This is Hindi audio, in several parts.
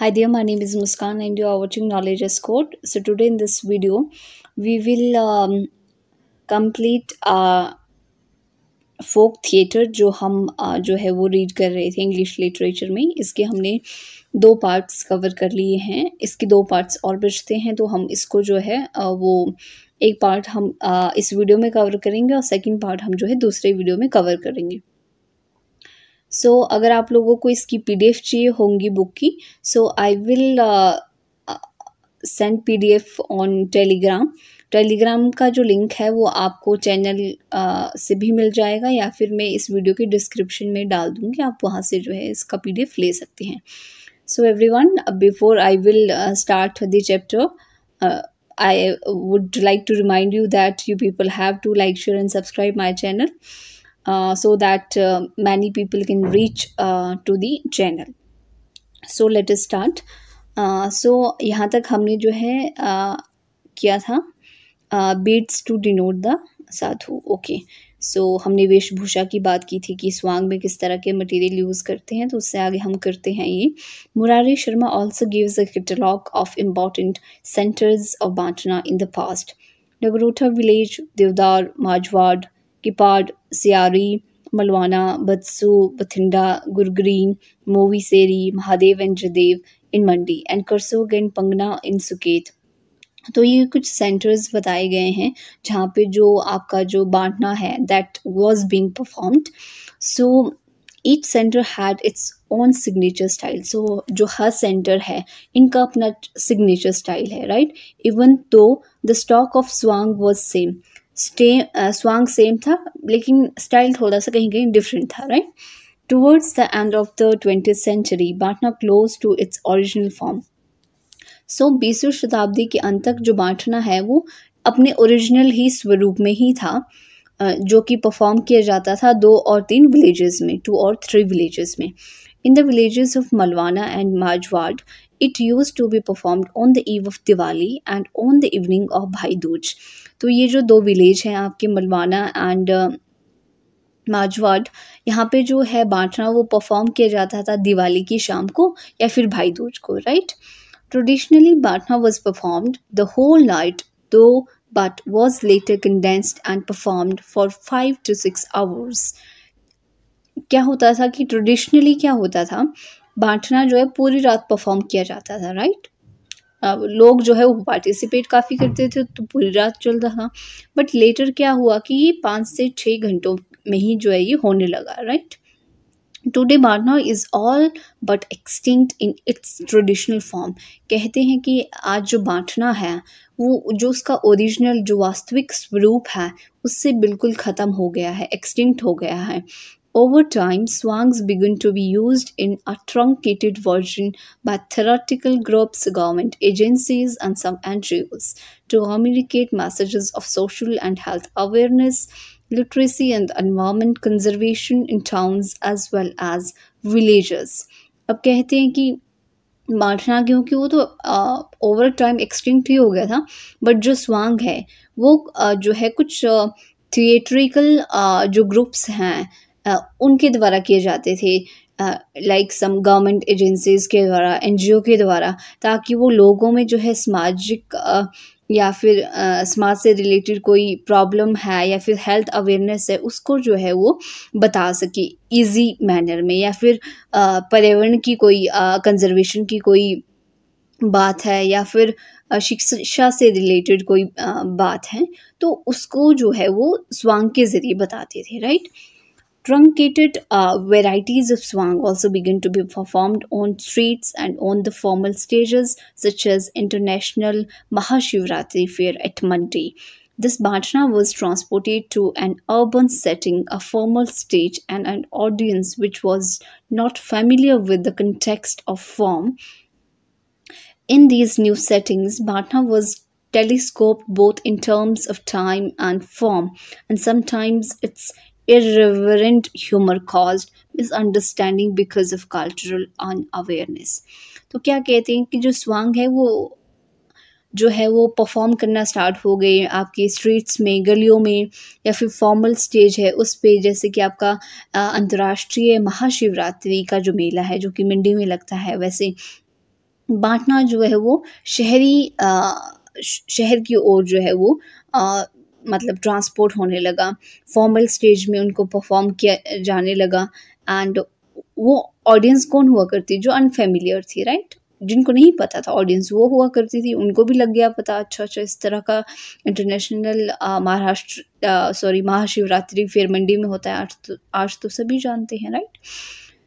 Hi there, my name is Muskan and you are watching Knowledge as Code. So today in this video, we will um, complete a uh, folk theatre जो हम uh, जो है वो read कर रहे थे English literature में इसके हमने दो parts cover कर लिए हैं इसके दो parts और बचते हैं तो हम इसको जो है uh, वो एक part हम uh, इस video में cover करेंगे और second part हम जो है दूसरे video में cover करेंगे सो so, अगर आप लोगों को इसकी पी डी एफ चाहिए होंगी बुक की so I will send P D F on Telegram Telegram का जो लिंक है वो आपको चैनल uh, से भी मिल जाएगा या फिर मैं इस वीडियो के डिस्क्रिप्शन में डाल दूँगी आप वहाँ से जो है इसका पी डी एफ ले सकते हैं so everyone before I will start the chapter I would like to remind you that you people have to like share and subscribe my channel Uh, so that uh, many people can reach uh, to the channel so let start so यहाँ तक हमने जो है uh, किया था beads to denote the sadhu okay so हमने वेशभूषा की बात की थी कि स्वांग में किस तरह के मटेरियल यूज़ करते हैं तो उससे आगे हम करते हैं ये Murari Sharma also gives a catalogue of important centres of Banthda in the past Nagrota village Devdar Majwar Kipad Siyari Malwana Badsu Bathinda Gurgreen Seri Mahadev and Jadev in Mandi and Karsog and Pangna in Suket तो ये कुछ सेंटर्स बताए गए हैं जहाँ पे जो आपका जो बांटना है that was being performed so each centre had its own signature style so जो हर सेंटर है इनका अपना सिग्नेचर स्टाइल है right even though the stock of swang was same stay swang same था लेकिन स्टाइल थोड़ा सा कहीं कहीं डिफरेंट था right towards the end of the twenty century बाटना close to its original form so बीसवीं शताब्दी के अंत तक जो बाटना है वो अपने ओरिजिनल ही स्वरूप में ही था जो कि परफॉर्म किया जाता था दो और तीन विलेजेस में टू और थ्री विलेजेस में in the villages of Malwana and Majwar it used to be performed on the eve of Diwali and on the evening of Bhai Dooj तो ये जो दो विलेज हैं आपके मलवाना एंड uh, माजवाड़ यहाँ पे जो है बांटना वो परफॉर्म किया जाता था दिवाली की शाम को या फिर भाई दूज को right traditionally Banthda was performed the whole night though but was later condensed and performed for five to six hours क्या होता था कि ट्रेडिशनली क्या होता था बांटना जो है पूरी रात परफॉर्म किया जाता था राइट लोग जो है वो पार्टिसिपेट काफ़ी करते थे तो पूरी रात रहा था बट लेटर क्या हुआ कि ये पाँच से छः घंटों में ही जो है ये होने लगा right today Banthda is all but extinct in its traditional form कहते हैं कि आज जो बांटना है वो जो उसका ओरिजिनल जो वास्तविक स्वरूप है उससे बिल्कुल ख़त्म हो गया है एक्सटिंक्ट हो गया है Over time, swangs begin to be used in a truncated version by theoretical groups, government agencies, and some NGOs to communicate messages of social and health awareness, literacy, and environment conservation in towns as well as villages. अब कहते हैं कि मारना क्योंकि वो तो ओवर टाइम एक्सटिंक्ट ही हो गया था बट जो स्वांग है वो uh, जो है कुछ थिएट्रिकल uh, uh, जो ग्रुप्स हैं उनके द्वारा किए जाते थे लाइक सम गवर्नमेंट एजेंसीज़ के द्वारा एन के द्वारा ताकि वो लोगों में जो है सामाजिक या फिर समाज से रिलेटेड कोई प्रॉब्लम है या फिर हेल्थ अवेयरनेस है उसको जो है वो बता सके इजी मैनर में या फिर पर्यावरण की कोई कंजर्वेशन की कोई बात है या फिर शिक्षा से रिलेटेड कोई बात है तो उसको जो है वो स्वांग के ज़रिए बताते थे right Truncated uh, varieties of swang also begin to be performed on streets and on the formal stages such as International Mahashivratri Fair at Mandi. This bhajna was transported to an urban setting, a formal stage, and an audience which was not familiar with the context of form. In these new settings, bhajna was telescoped both in terms of time and form, and sometimes its irreverent humor caused misunderstanding because of cultural unawareness तो क्या कहते हैं कि जो स्वांग है वो जो है वो परफॉर्म करना स्टार्ट हो गए आपके स्ट्रीट्स में गलियों में या फिर फॉर्मल स्टेज है उस पे जैसे कि आपका अंतर्राष्ट्रीय महाशिवरात्रि का जो मेला है जो कि मंडी में लगता है वैसे बांटना जो है वो शहरी आ, शहर की ओर जो है वो मतलब ट्रांसपोर्ट होने लगा फॉर्मल स्टेज में उनको परफॉर्म किया जाने लगा एंड वो ऑडियंस कौन हुआ करती जो अनफेमिलियर थी राइट right? जिनको नहीं पता था ऑडियंस वो हुआ करती थी उनको भी लग गया पता अच्छा अच्छा इस तरह का इंटरनेशनल महाराष्ट्र सॉरी महाशिवरात्रि फिर मंडी में होता है आज तो आज तो सभी जानते हैं right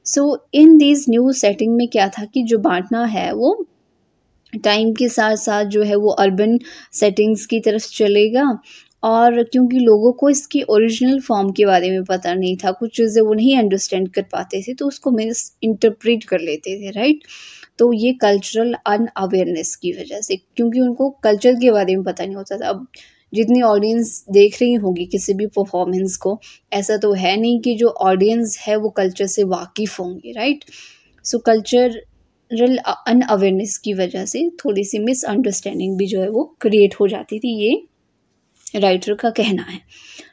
so in these new setting में क्या था कि जो बांटना है वो टाइम के साथ साथ जो है वो अर्बन सेटिंग्स की तरफ चलेगा और क्योंकि लोगों को इसकी ओरिजिनल फॉर्म के बारे में पता नहीं था कुछ चीज़ें वो नहीं अंडरस्टैंड कर पाते थे तो उसको मिस इंटरप्रेट कर लेते थे राइट तो ये कल्चरल अन अवेयरनेस की वजह से क्योंकि उनको कल्चर के बारे में पता नहीं होता था अब जितनी ऑडियंस देख रही होगी किसी भी परफॉर्मेंस को ऐसा तो है नहीं कि जो ऑडियंस है वो कल्चर से वाकिफ़ होंगे राइट सो कल्चरल अनअवेयरनेस की वजह से थोड़ी सी मिसअंडरस्टैंडिंग भी जो है वो क्रिएट हो जाती थी ये राइटर का कहना है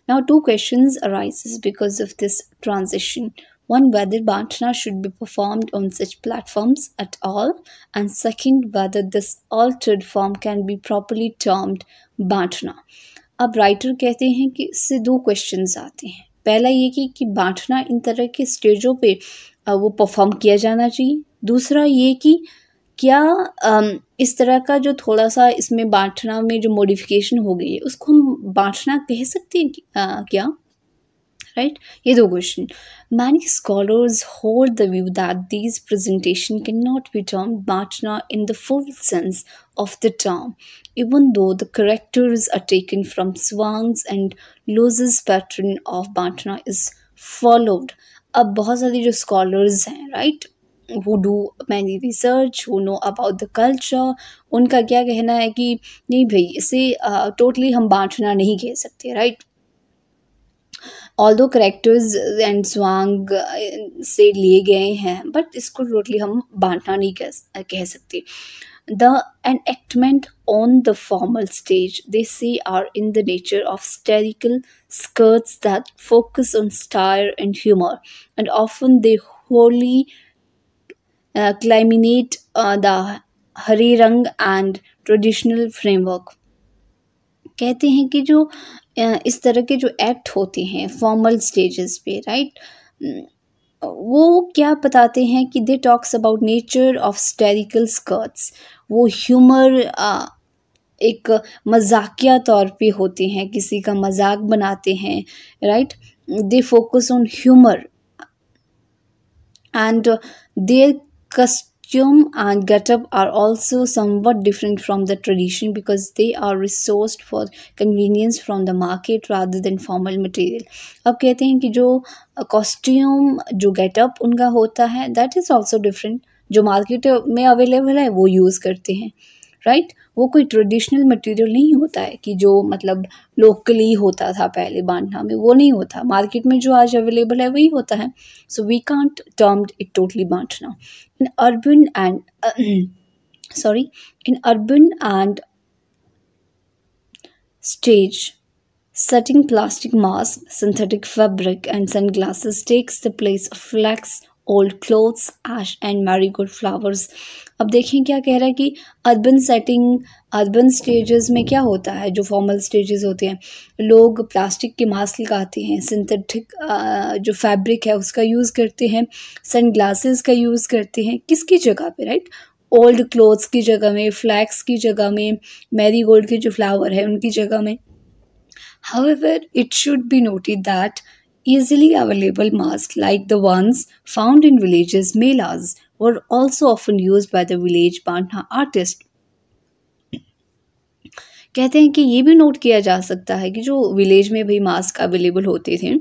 now two question arise because of this transaction one whether Banthda should be performed on such platform at all and second whether this all altered form can be properly termed Banthda अब राइटर कहते हैं कि इससे दो क्वेश्चन आते हैं पहला ये कि, कि बांटना इन तरह के स्टेजों पर वो परफॉर्म किया जाना चाहिए दूसरा ये कि क्या इस तरह का जो थोड़ा सा इसमें बांटना में जो मॉडिफिकेशन हो गई है उसको हम बांटना कह सकते हैं क्या राइट right? ये दो question many scholars hold the view that these presentation can not be term Banthda in the full sense of the term even though the characters are taken from swangs and Loz's pattern of Banthda is followed अब बहुत सारी जो स्कॉलर्स हैं right who do many research who know about the culture उनका क्या कहना है कि नहीं भाई इसे टोटली हम बांटना नहीं कह सकते right although characters and swang से लिए गए हैं बट इसको टोटली हम बांटना नहीं कह सकते the enactment on the formal stage they see are in the nature of satirical skits that focus on satire and humour and often they wholly Uh, culminate uh, the Hare Rang and traditional framework कहते हैं कि जो uh, इस तरह के जो एक्ट होते हैं फॉर्मल स्टेजेस पे राइट mm, वो क्या बताते हैं कि they talks about nature of satirical skits वो ह्यूमर एक मजाकिया तौर पे होते हैं किसी का मजाक बनाते हैं right they focus on humour and their costume and getup are also somewhat different from the tradition because they are resourced for convenience from the market rather than formal material अब कहते हैं कि जो costume जो getup उनका होता है that is also different जो मार्केट में अवेलेबल है वो यूज़ करते हैं राइट वो कोई ट्रेडिशनल मटेरियल नहीं होता है कि जो मतलब लोकली होता था पहले बांधना में वो नहीं होता मार्केट में जो आज अवेलेबल है वही होता है so we can't termed it totally Banthda in urban and sorry in urban and stage setting plastic mask synthetic fabric and sunglasses takes the place of flax old clothes ash and marigold flowers अब देखें क्या कह रहा है कि अर्बन सेटिंग अर्बन स्टेजेस में क्या होता है जो फॉर्मल स्टेजेस होते हैं लोग प्लास्टिक के मास्क लगाते हैं सिंथेटिक जो फैब्रिक है उसका यूज़ करते हैं सन ग्लासेस का यूज़ करते हैं किसकी जगह पे राइट ओल्ड क्लोथ्स की जगह में फ्लैक्स की जगह में मैरी गोल्ड के जो फ्लावर है उनकी जगह में how it should be noted that Easily available masks like the ones found in villages' melas were also often used by the village bandha artist. कहते हैं कि ये भी नोट किया जा सकता है कि जो विलेज में भी मास्क अवेलेबल होते थे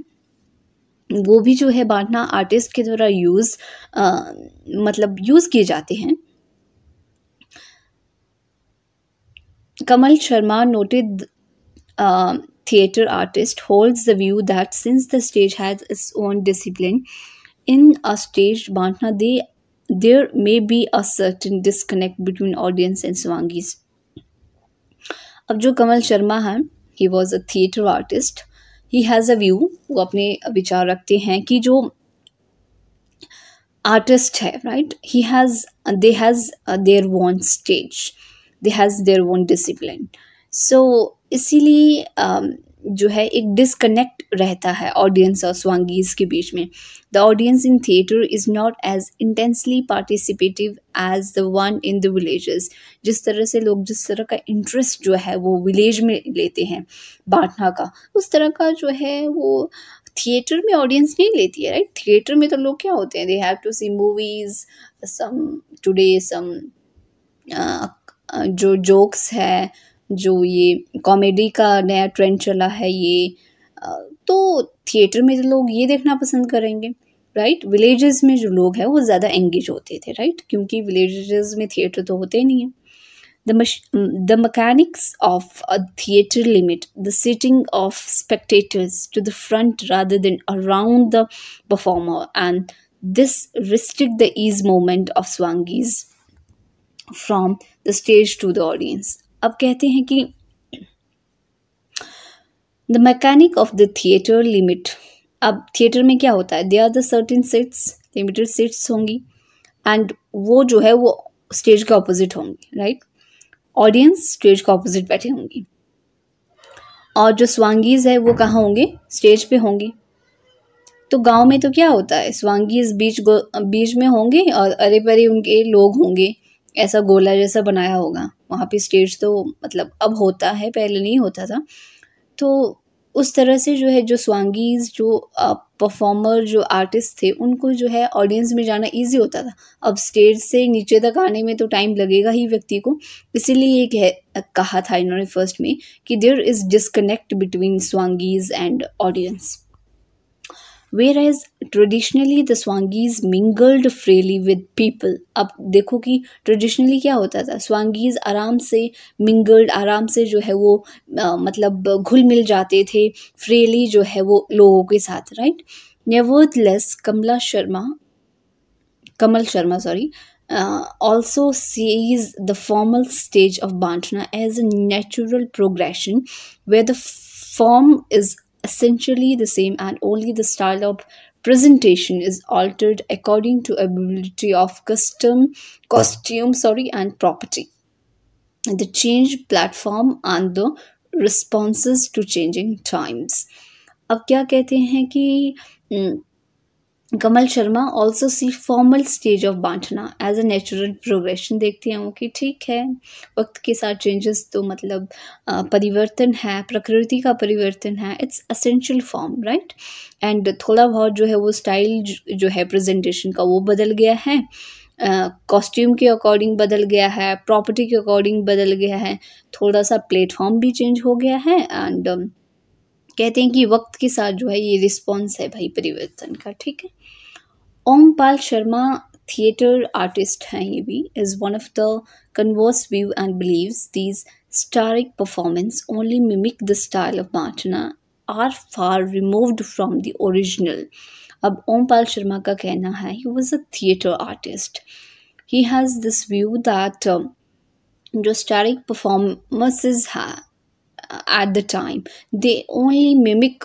वो भी जो है बांटना आर्टिस्ट के द्वारा यूज़ मतलब यूज़ किए जाते हैं Kamal Sharma noted theater artist holds the view that since the stage has its own discipline, in a stage bantna, they, there may be a certain disconnect between audience and swangis. अब जो कमल शर्मा हैं he was a theatre artist he has a view वो अपने विचार रखते हैं कि जो आर्टिस्ट है right he has they has their own stage they has their own discipline so इसीलिए जो है एक डिसकनेक्ट रहता है ऑडियंस और स्वांगीज के बीच में the audience in theatre is not as intensely participative as the one in the village जिस तरह से लोग जिस तरह का इंटरेस्ट जो है वो विलेज में लेते हैं बांटना का उस तरह का जो है वो थिएटर में ऑडियंस नहीं लेती है राइट थिएटर में तो लोग क्या होते हैं they have to see movies some today some जो जोक्स है जो ये कॉमेडी का नया ट्रेंड चला है ये तो थिएटर में जो लोग ये देखना पसंद करेंगे राइट right? विलेजेस में जो लोग हैं वो ज़्यादा एंगेज होते थे राइट right? क्योंकि विलेजेस में थिएटर तो होते नहीं है the much the mechanics of a theatre limit the sitting of spectators to the front rather than around the performer and this restrict the is moment of swangis from the stage to the audience अब कहते हैं कि the mechanic of the theatre limit अब थिएटर में क्या होता है they are the certain seats limited seats होंगी एंड वो जो है वो स्टेज के ऑपोजिट होंगी राइट ऑडियंस स्टेज के ऑपोजिट बैठे होंगी और जो स्वांगीज है वो कहाँ होंगे स्टेज पे होंगे तो गांव में तो क्या होता है स्वांगीज बीच बीच में होंगे और अरे परे उनके लोग होंगे ऐसा गोला जैसा बनाया होगा वहाँ पे स्टेज तो मतलब अब होता है पहले नहीं होता था तो उस तरह से जो है जो स्वांगीज़ जो परफॉर्मर जो आर्टिस्ट थे उनको जो है ऑडियंस में जाना इजी होता था अब स्टेज से नीचे तक आने में तो टाइम लगेगा ही व्यक्ति को इसीलिए ये कह कहा था इन्होंने फर्स्ट में कि there is disconnect between swangis and audience whereas traditionally the swangis mingled freely with people अब देखो कि traditionally क्या होता था swangis आराम से mingled आराम से जो है वो आ, मतलब घुल मिल जाते थे freely जो है वो लोगों के साथ right nevertheless Kamla Sharma Kamal Sharma sorry uh, also sees the formal stage of Bantana as a natural progression where the form is essentially the same and only the style of presentation is altered according to ability of custom costume sorry and property the change platform and the responses to changing times अब क्या कहते हैं कि Kamal Sharma also see formal stage of Banthda as a natural progression देखती हैं वो कि ठीक है वक्त के साथ चेंजेस तो मतलब परिवर्तन है प्रकृति का परिवर्तन है its essential form right and थोड़ा बहुत जो है वो स्टाइल जो है प्रेजेंटेशन का वो बदल गया है कॉस्ट्यूम uh, के अकॉर्डिंग बदल गया है प्रॉपर्टी के अकॉर्डिंग बदल गया है थोड़ा सा प्लेटफॉर्म भी चेंज हो गया है एंड कहते हैं कि वक्त के साथ जो है ये रिस्पॉन्स है भाई परिवर्तन का ठीक है ओम पाल शर्मा थिएटर आर्टिस्ट हैं ये भी is one of the converse view and believes these satiric performance only mimic the style of बांटना are far removed from the original अब ओम पाल शर्मा का कहना है he was a theatre artist he has this view that जो स्टारिक परफॉर्मेंसेज हैं at the time they only mimic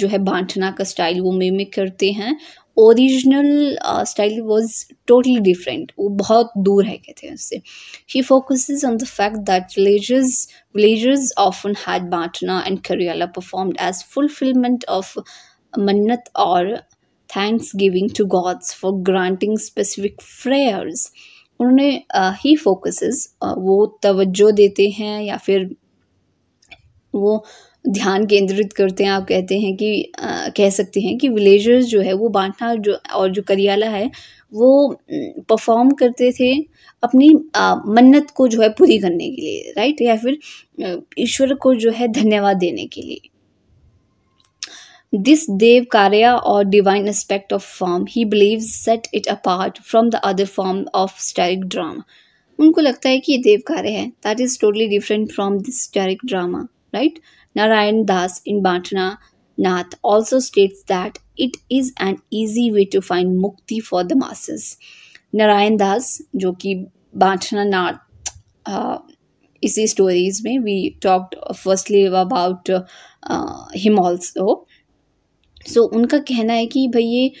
जो है बांटना का स्टाइल वो मिमिक करते हैं original style was totally different वो बहुत दूर है कहते हैं उससे he focuses on the fact that villagers villagers often had बांटना and Kariyala performed as fulfilment of मन्नत और thanksgiving to gods for granting specific prayers उन्होंने ही uh, फोकसेस uh, वो तवज्जो देते हैं या फिर वो ध्यान केंद्रित करते हैं आप कहते हैं कि आ, कह सकते हैं कि विलेजर्स जो है वो बांटना जो और जो करियाला है वो परफॉर्म करते थे अपनी आ, मन्नत को जो है पूरी करने के लिए राइट या फिर ईश्वर को जो है धन्यवाद देने के लिए दिस देव कार्य और divine aspect of form he believe set it apart from the other form of satiric drama उनको लगता है कि ये देव कार्य है that is totally different from this satiric drama right? Narayan Das in Bhantana Nath also states that it is an easy way to find mukti for the masses. Narayan Das, jo ki जो कि बांटना नाथ इसी स्टोरीज में we talked firstly uh, him also so so, उनका कहना है कि भाई ये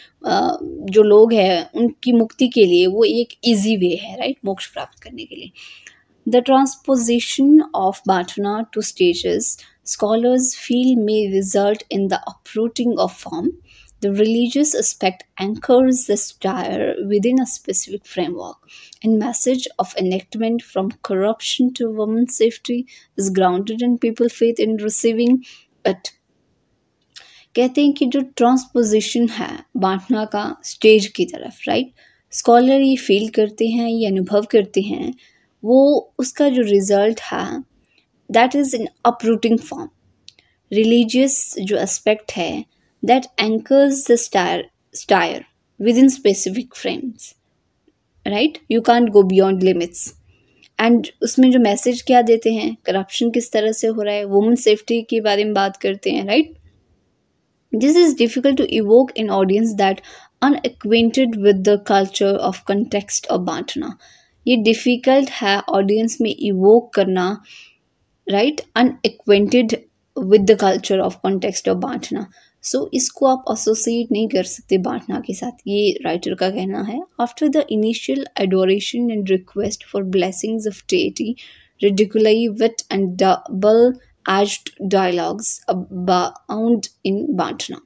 जो लोग हैं उनकी मुक्ति के लिए वो एक इजी वे है राइट मोक्ष प्राप्त करने के लिए The transposition of Bhatana to stages, scholars feel may result in the uprooting of form. The religious aspect anchors the style within a specific framework, and message of enactment from corruption to woman safety is grounded in people's faith in receiving it. कहते हैं कि जो ट्रांसपोजिशन है बांटना का स्टेज की तरफ राइट स्कॉलर ये फील करते हैं ये अनुभव करते हैं वो उसका जो रिज़ल्ट है that is in uprooting form religious जो एस्पेक्ट है that anchors the satire satire within specific frames right you can't go beyond limits and उसमें जो मैसेज क्या देते हैं करप्शन किस तरह से हो रहा है वुमेन सेफ्टी के बारे में बात करते हैं right this is difficult to evoke in audience that unacquainted with the culture of context और बांटना ये डिफ़िकल्ट है ऑडियंस में इवोक करना right unacquainted with the culture of context of बांटना सो so, इसको आप एसोसिएट नहीं कर सकते बांटना के साथ ये राइटर का कहना है after the initial adoration and request for blessings of deity ridiculous wit and double edged dialogues abound in बांटना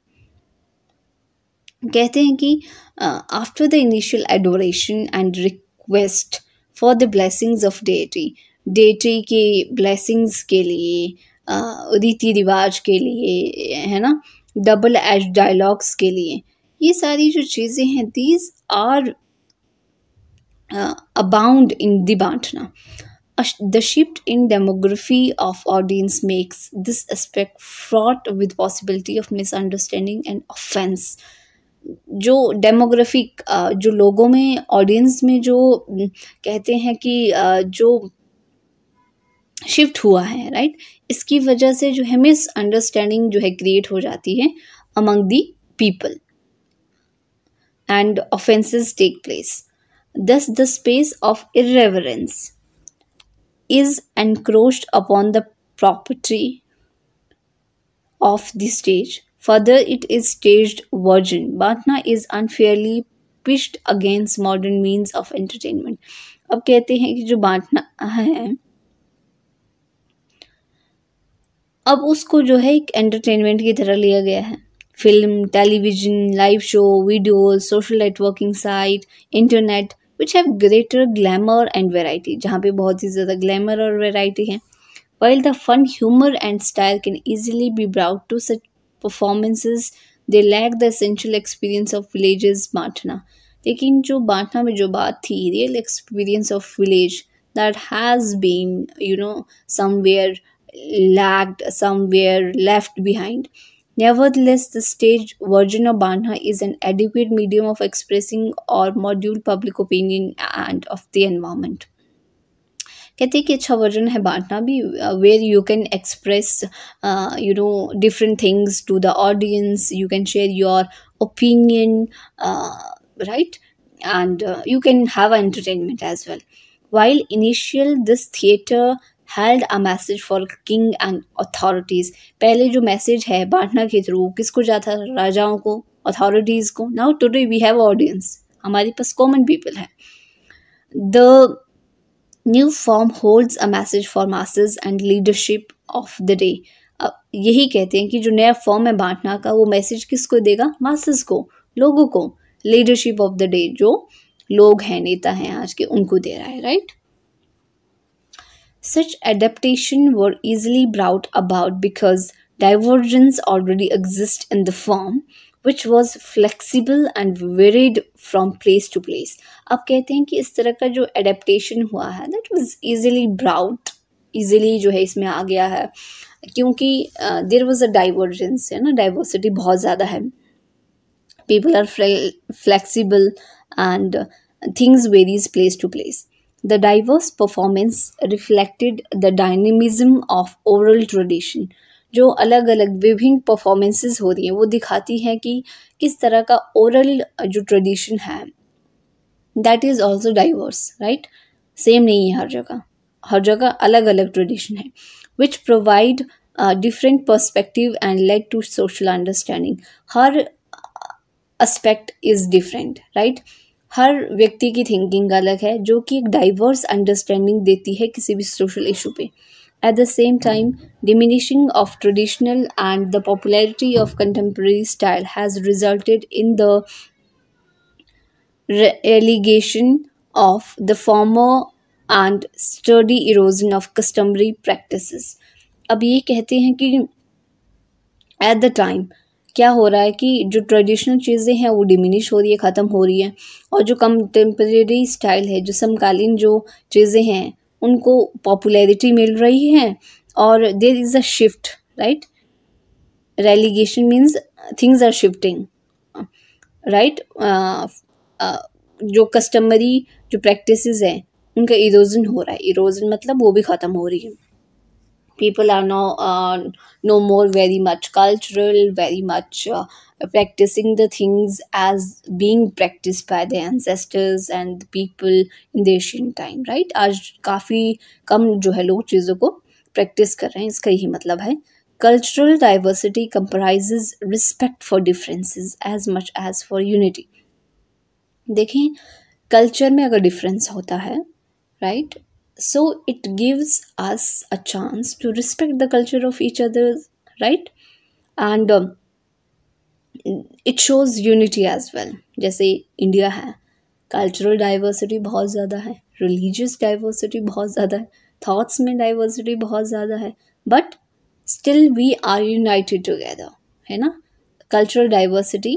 कहते हैं कि after the initial adoration and request for the blessings of deity deity के ब्लैसिंग्स के लिए रीति रिवाज के लिए है ना डबल एज डायलॉग्स के लिए ये सारी जो चीज़ें हैं these are abound in the the shift in demography of audience makes this aspect fraught with possibility of misunderstanding and offence जो डेमोग्राफिक जो लोगों में ऑडियंस में जो कहते हैं कि जो शिफ्ट हुआ है राइट इसकी वजह से जो है मिस अंडरस्टैंडिंग जो है क्रिएट हो जाती है among the people and offences take place thus the space of irreverence is encroached upon the property of the stage Further, it is staged version. Bhatna is unfairly pitched against modern means of entertainment अब कहते हैं कि जो बांटना है अब उसको जो है एक एंटरटेनमेंट की तरह लिया गया है film television live show video social networking site internet which have greater glamour and variety जहाँ पे बहुत ही ज़्यादा ग्लैमर और वेराइटी है while the fun humour and style can easily be brought to such performances they lack the essential experience of villages बांटना लेकिन जो बांटना में जो बात थी real experience of village that has been you know somewhere lagged somewhere left behind Nevertheless, the stage version of Bantha is an adequate medium of expressing or module public opinion and of the environment. कहते हैं कि अच्छा वर्जन है बांटना भी where you can express you know different things to the audience you can share your opinion right and you can have entertainment as well while initial this theatre this a message for king and authorities पहले जो मैसेज है बांटना के थ्रू किसको जाता राजाओं को अथॉरिटीज़ को now today we have audience हमारे पास कॉमन पीपल है the new form holds a message for masses and leadership of the day अब यही कहते हैं कि जो नया फॉर्म है बांटना का वो मैसेज किसको देगा मासेस को लोगों को लीडरशिप ऑफ द डे जो लोग हैं नेता हैं आज के उनको दे रहा है right such adaptation were easily brought about because divergence already exist in the form which was flexible and varied from place to place आप कहते हैं कि इस तरह का जो एडेप्टेशन हुआ है that was easily brought easily जो है इसमें आ गया है क्योंकि देर वॉज अ डाइवर्जेंस है ना डाइवर्सिटी बहुत ज़्यादा है पीपल आर फ्ल flexible and things varies place to place the diverse performance reflected the dynamism of overall tradition जो अलग अलग विभिन्न परफॉर्मेंसेस हो रही हैं वो दिखाती हैं कि किस तरह का ओरल जो ट्रेडिशन है that is also diverse right same नहीं है हर जगह हर जगह अलग अलग ट्रेडिशन है which provide different perspective and led to social understanding हर एस्पेक्ट इज़ डिफरेंट राइट हर व्यक्ति की थिंकिंग अलग है जो कि एक डाइवर्स अंडरस्टैंडिंग देती है किसी भी सोशल इशू पे at the same time diminishing of traditional and the popularity of contemporary style has resulted in the relegation of the former and sturdy erosion of customary practices ab ye kehte hain ki at the time क्या हो रहा है कि जो ट्रेडिशनल चीज़ें हैं वो डिमिनिश हो रही है ख़त्म हो रही है और जो कंटेम्प्रेरी स्टाइल है जो समकालीन जो चीज़ें हैं उनको पॉपुलैरिटी मिल रही है और there is a shift right relegation means things are shifting right जो कस्टमरी जो प्रैक्टिसेस हैं उनका इरोजन हो रहा है इरोजन मतलब वो भी ख़त्म हो रही है people are now uh, no more very much cultural very much uh, practicing the things as being practiced by the ancestors and the people in the ancient time right आज काफ़ी कम जो है लोग चीज़ों को प्रैक्टिस कर रहे हैं इसका यही मतलब है cultural diversity comprises respect for differences as much as for unity देखें कल्चर में अगर डिफरेंस होता है right right? so it gives us a chance to respect the culture of each other right and um, it shows unity as well जैसे इंडिया है cultural diversity बहुत ज़्यादा है religious diversity बहुत ज़्यादा है थॉट्स में diversity बहुत ज़्यादा है But still we are united together, है ना cultural diversity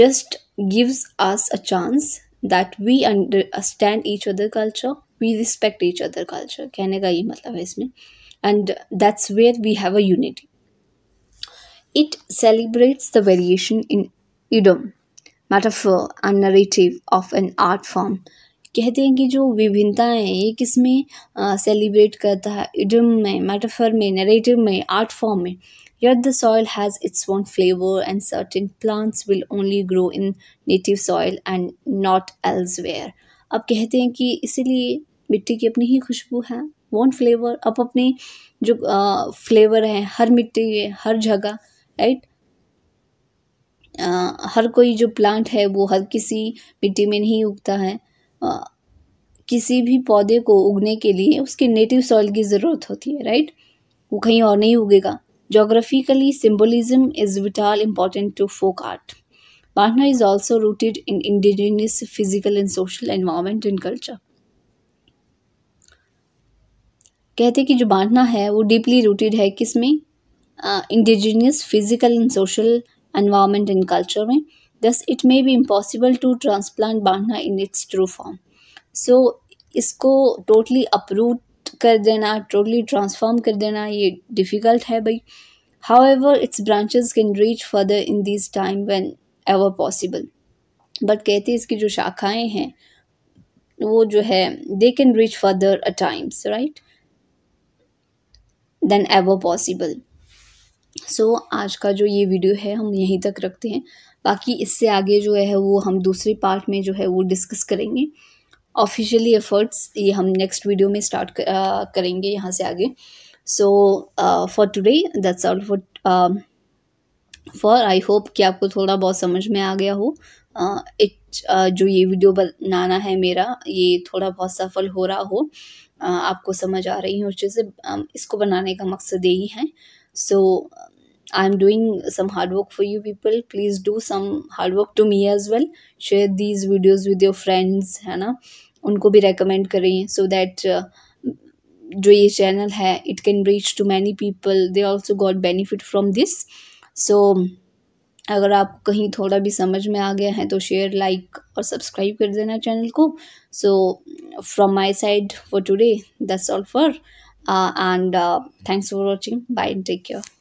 just gives us a chance that we understand each other culture we respect each other's culture कहने का ये मतलब है इसमें and that's where we have a unity it celebrates the variation in idiom metaphor and narrative of an art form कहते हैं कि जो विभिन्नताएं हैं ये किस में करता है इडम में मेटाफर में नरेटिव में आर्ट फॉर्म में Yet the soil has its own flavor, and certain plants will only grow in native soil and not elsewhere. अब कहते हैं कि इसलिए मिट्टी की अपनी ही खुशबू है वन फ्लेवर अब अपने जो फ्लेवर है हर मिट्टी है हर जगह राइट हर कोई जो प्लांट है वो हर किसी मिट्टी में नहीं उगता है आ, किसी भी पौधे को उगने के लिए उसके नेटिव सॉइल की ज़रूरत होती है राइट वो कहीं और नहीं उगेगा geographically symbolism is vital important to folk art partner is also rooted in indigenous physical and social environment and culture कहते कि जो बांटना है वो डीपली रूटेड है किस में indigenous physical and social environment and culture में thus it may be impossible to transplant बांटना in its true form so इसको टोटली अपरूट कर देना टोटली ट्रांसफॉर्म कर देना ये डिफ़िकल्ट है भाई however its branches can reach further in this time whenever possible but कहते इसकी जो शाखाएँ हैं वो जो है they can reach further a times right then ever possible so आज का जो ये वीडियो है हम यहीं तक रखते हैं बाकी इससे आगे जो है वो हम दूसरे पार्ट में जो है वो डिस्कस करेंगे ऑफिशियली एफर्ट्स ये हम नेक्स्ट वीडियो में स्टार्ट करेंगे यहाँ से आगे so for today that's all for for I hope कि आपको थोड़ा बहुत समझ में आ गया हो इट जो ये वीडियो बनाना है मेरा ये थोड़ा बहुत सफल हो रहा हो आपको समझ आ रही उस चीज से इसको बनाने का मकसद यही है so I am doing some hard work for you people please do some hard work to me as well share these videos with your friends है ना उनको भी रेकमेंड करें सो दैट जो ये चैनल है it can reach to many people they also got benefit from this so अगर आप कहीं थोड़ा भी समझ में आ गया है तो शेयर लाइक और सब्सक्राइब कर देना चैनल को so from my side for today that's all for and thanks for watching bye take care